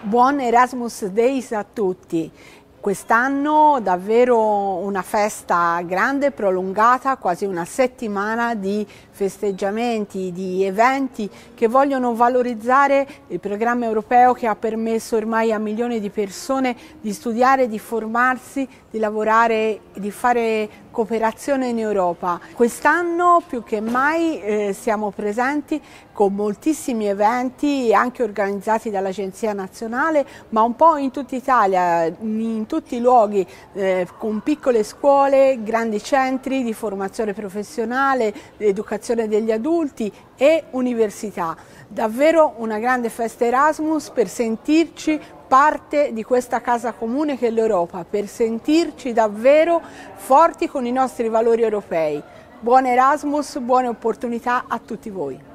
Buon Erasmus Days a tutti! Quest'anno davvero una festa grande, prolungata, quasi una settimana di festeggiamenti, di eventi che vogliono valorizzare il programma europeo che ha permesso ormai a milioni di persone di studiare, di formarsi, di lavorare di fare cooperazione in Europa. Quest'anno più che mai eh, siamo presenti con moltissimi eventi anche organizzati dall'Agenzia Nazionale, ma un po' in tutta Italia, in tutti i luoghi, eh, con piccole scuole, grandi centri di formazione professionale, educazione degli adulti e università. Davvero una grande festa Erasmus per sentirci parte di questa casa comune che è l'Europa, per sentirci davvero forti con i nostri valori europei. Buon Erasmus, buone opportunità a tutti voi.